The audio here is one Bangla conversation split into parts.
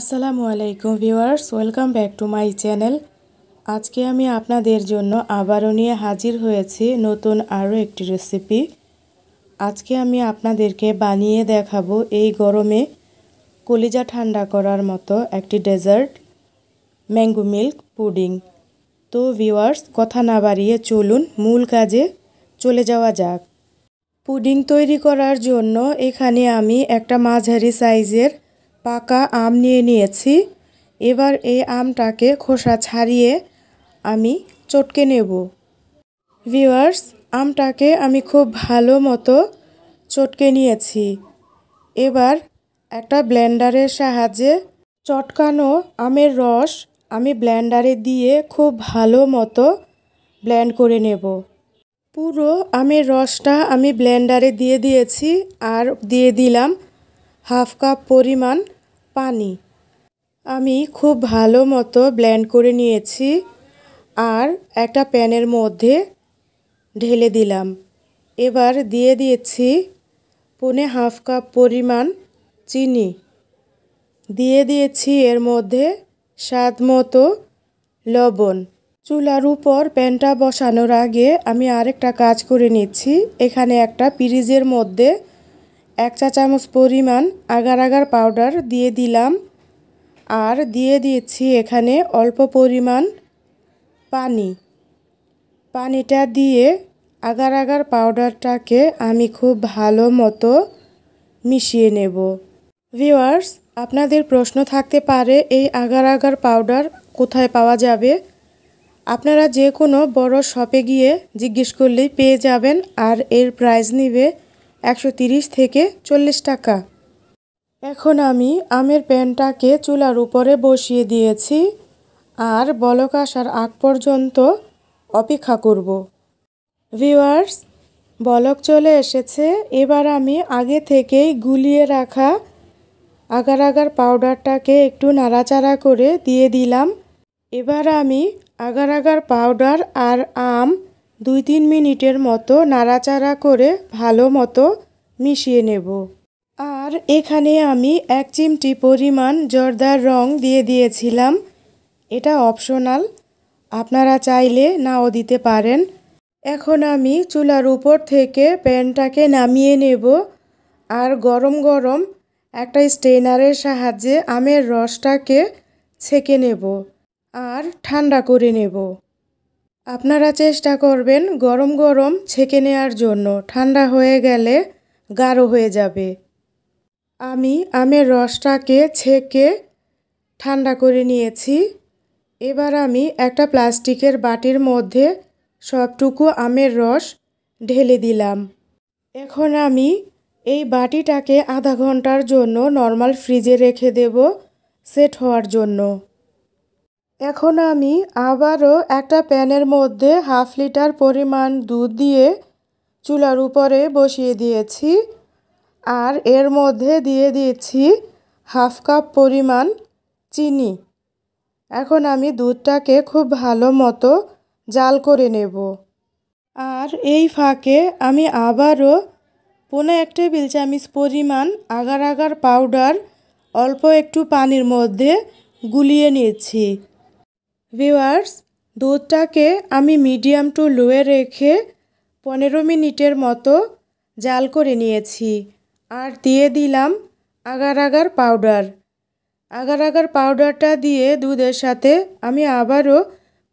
আসসালামু আলাইকুম viewers welcome back to my channel আজকে আমি আপনাদের জন্য আবারও নিয়ে হাজির হয়েছি নতুন আরও একটি রেসিপি আজকে আমি আপনাদেরকে বানিয়ে দেখাবো এই গরমে কলিজা ঠান্ডা করার মতো একটি ডেজার্ট ম্যাঙ্গো মিল্ক পুডিং তো ভিউয়ার্স কথা না বাড়িয়ে চলুন মূল কাজে চলে যাওয়া যাক পুডিং তৈরি করার জন্য এখানে আমি একটা মাঝারি সাইজের পাকা আম নিয়ে নিয়েছি এবার এই আমটাকে খোসা ছাড়িয়ে আমি চটকে নেব ভিওয়ার্স আমটাকে আমি খুব ভালো মতো চটকে নিয়েছি এবার একটা ব্লেন্ডারের সাহায্যে চটকানো আমের রস আমি ব্লেন্ডারে দিয়ে খুব ভালো মতো ব্ল্যান্ড করে নেব পুরো আমের রসটা আমি ব্লেন্ডারে দিয়ে দিয়েছি আর দিয়ে দিলাম হাফ কাপ পরিমাণ পানি আমি খুব ভালো মতো ব্ল্যান্ড করে নিয়েছি আর একটা প্যানের মধ্যে ঢেলে দিলাম এবার দিয়ে দিয়েছি পুনে হাফ কাপ পরিমাণ চিনি দিয়ে দিয়েছি এর মধ্যে স্বাদ মতো লবণ চুলার উপর প্যানটা বসানোর আগে আমি আরেকটা কাজ করে নিচ্ছি এখানে একটা পিরিজের মধ্যে এক চা চামচ পরিমাণ আগার আগার পাউডার দিয়ে দিলাম আর দিয়ে দিয়েছি এখানে অল্প পরিমাণ পানি পানিটা দিয়ে আগার আগার পাউডারটাকে আমি খুব ভালো মতো মিশিয়ে নেব ভিওয়ার্স আপনাদের প্রশ্ন থাকতে পারে এই আগার আগার পাউডার কোথায় পাওয়া যাবে আপনারা যে কোনো বড় শপে গিয়ে জিজ্ঞেস করলেই পেয়ে যাবেন আর এর প্রাইস নিবে একশো থেকে চল্লিশ টাকা এখন আমি আমের প্যানটাকে চুলার উপরে বসিয়ে দিয়েছি আর বলক আসার আগ পর্যন্ত অপেক্ষা করব ভিওয়ার্স বলক চলে এসেছে এবার আমি আগে থেকেই গুলিয়ে রাখা আগার আগার পাউডারটাকে একটু নাড়াচাড়া করে দিয়ে দিলাম এবার আমি আগার আগার পাউডার আর আম দুই তিন মিনিটের মতো নাড়াচাড়া করে ভালো মতো মিশিয়ে নেব আর এখানে আমি এক চিমটি পরিমাণ জর্দার রং দিয়ে দিয়েছিলাম এটা অপশনাল আপনারা চাইলে নাও দিতে পারেন এখন আমি চুলার উপর থেকে প্যানটাকে নামিয়ে নেব আর গরম গরম একটা স্টেনারের সাহায্যে আমের রসটাকে ছেঁকে নেব আর ঠান্ডা করে নেব আপনারা চেষ্টা করবেন গরম গরম ছেঁকে নেওয়ার জন্য ঠান্ডা হয়ে গেলে গাঢ় হয়ে যাবে আমি আমের রসটাকে ছেঁকে ঠান্ডা করে নিয়েছি এবার আমি একটা প্লাস্টিকের বাটির মধ্যে সবটুকু আমের রস ঢেলে দিলাম এখন আমি এই বাটিটাকে আধা ঘন্টার জন্য নর্মাল ফ্রিজে রেখে দেব সেট হওয়ার জন্য এখন আমি আবারও একটা প্যানের মধ্যে হাফ লিটার পরিমাণ দুধ দিয়ে চুলার উপরে বসিয়ে দিয়েছি আর এর মধ্যে দিয়ে দিয়েছি হাফ কাপ পরিমাণ চিনি এখন আমি দুধটাকে খুব ভালো মতো জাল করে নেব আর এই ফাঁকে আমি আবারও পোনা এক টেবিল চামিচ পরিমাণ আগার আগার পাউডার অল্প একটু পানির মধ্যে গুলিয়ে নিয়েছি ভিওয়ার্স দুধটাকে আমি মিডিয়াম টু লোয়ে রেখে পনেরো মিনিটের মতো জাল করে নিয়েছি আর দিয়ে দিলাম agar agar powder agar agar পাউডারটা দিয়ে দুধের সাথে আমি আবারও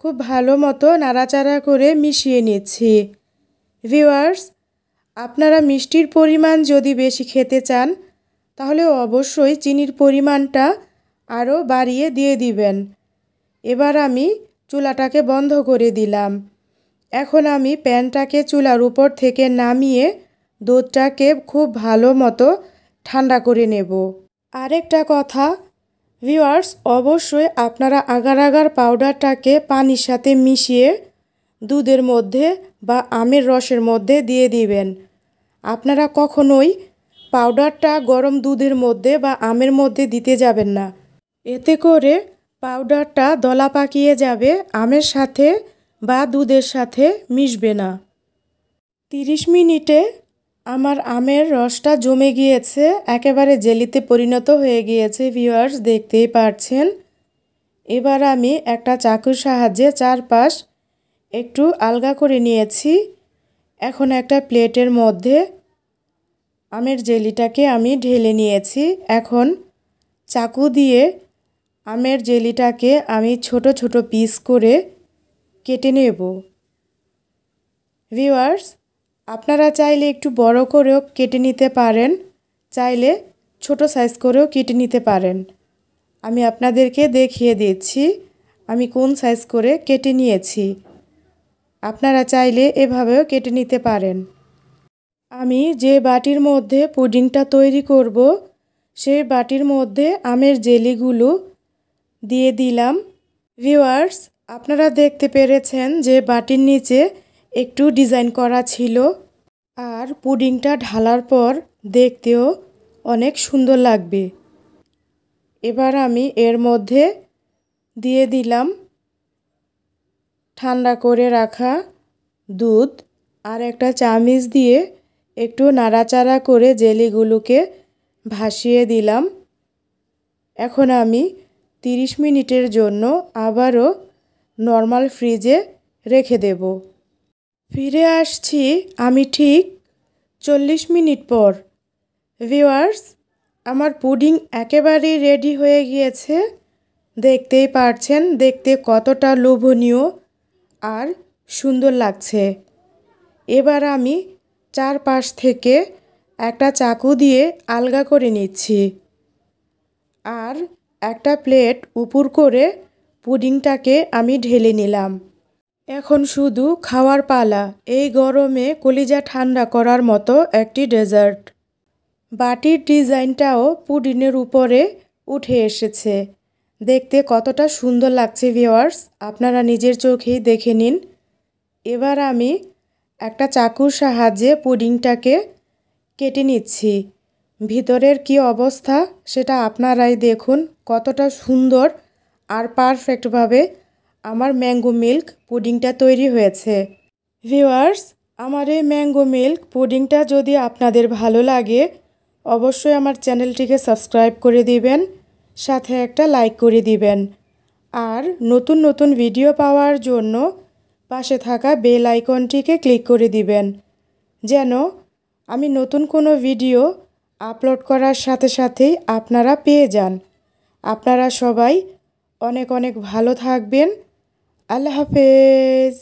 খুব ভালো মতো নাড়াচাড়া করে মিশিয়ে নিচ্ছি ভিওয়ার্স আপনারা মিষ্টির পরিমাণ যদি বেশি খেতে চান তাহলে অবশ্যই চিনির পরিমাণটা আরও বাড়িয়ে দিয়ে দিবেন এবার আমি চুলাটাকে বন্ধ করে দিলাম এখন আমি প্যানটাকে চুলার উপর থেকে নামিয়ে দুধটাকে খুব ভালো মতো ঠান্ডা করে নেব আরেকটা কথা ভিওয়ার্স অবশ্যই আপনারা আগার আগার পাউডারটাকে পানির সাথে মিশিয়ে দুধের মধ্যে বা আমের রসের মধ্যে দিয়ে দিবেন আপনারা কখনোই পাউডারটা গরম দুধের মধ্যে বা আমের মধ্যে দিতে যাবেন না এতে করে পাউডারটা দলা পাকিয়ে যাবে আমের সাথে বা দুধের সাথে মিশবে না তিরিশ মিনিটে আমার আমের রসটা জমে গিয়েছে একেবারে জেলিতে পরিণত হয়ে গিয়েছে ভিউয়ার্স দেখতেই পারছেন এবার আমি একটা চাকুর সাহায্যে চারপাশ একটু আলগা করে নিয়েছি এখন একটা প্লেটের মধ্যে আমের জেলিটাকে আমি ঢেলে নিয়েছি এখন চাকু দিয়ে আমের জেলিটাকে আমি ছোট ছোট পিস করে কেটে নেব ভিওয়ার্স আপনারা চাইলে একটু বড় করেও কেটে নিতে পারেন চাইলে ছোট সাইজ করেও কেটে নিতে পারেন আমি আপনাদেরকে দেখিয়ে দিচ্ছি আমি কোন সাইজ করে কেটে নিয়েছি আপনারা চাইলে এভাবেও কেটে নিতে পারেন আমি যে বাটির মধ্যে পুডিংটা তৈরি করব সেই বাটির মধ্যে আমের জেলিগুলো দিয়ে দিলাম ভিওয়ার্স আপনারা দেখতে পেরেছেন যে বাটির নিচে একটু ডিজাইন করা ছিল আর পুডিংটা ঢালার পর দেখতেও অনেক সুন্দর লাগবে এবার আমি এর মধ্যে দিয়ে দিলাম ঠান্ডা করে রাখা দুধ আর একটা চামিচ দিয়ে একটু নাড়াচাড়া করে জেলিগুলোকে ভাসিয়ে দিলাম এখন আমি 30 মিনিটের জন্য আবারও নর্মাল ফ্রিজে রেখে দেব ফিরে আসছি আমি ঠিক চল্লিশ মিনিট পর ভিওয়ার্স আমার পুডিং একেবারেই রেডি হয়ে গিয়েছে দেখতেই পারছেন দেখতে কতটা লোভনীয় আর সুন্দর লাগছে এবার আমি চারপাশ থেকে একটা চাকু দিয়ে আলগা করে নিচ্ছি আর একটা প্লেট উপুর করে পুডিংটাকে আমি ঢেলে নিলাম এখন শুধু খাওয়ার পালা এই গরমে কলিজা ঠান্ডা করার মতো একটি ডেজার্ট বাটির ডিজাইনটাও পুডিনের উপরে উঠে এসেছে দেখতে কতটা সুন্দর লাগছে ভিওয়ার্স আপনারা নিজের চোখেই দেখে নিন এবার আমি একটা চাকুর সাহায্যে পুডিংটাকে কেটে নিচ্ছি ভিতরের কি অবস্থা সেটা আপনারাই দেখুন কতটা সুন্দর আর পারফেক্টভাবে আমার ম্যাঙ্গো মিল্ক পুডিংটা তৈরি হয়েছে ভিওয়ার্স আমার এই ম্যাঙ্গো মিল্ক পুডিংটা যদি আপনাদের ভালো লাগে অবশ্যই আমার চ্যানেলটিকে সাবস্ক্রাইব করে দিবেন সাথে একটা লাইক করে দিবেন আর নতুন নতুন ভিডিও পাওয়ার জন্য পাশে থাকা বেল আইকনটিকে ক্লিক করে দিবেন যেন আমি নতুন কোনো ভিডিও আপলোড করার সাথে সাথেই আপনারা পেয়ে যান আপনারা সবাই অনেক অনেক ভালো থাকবেন আল্লাহ হাফেজ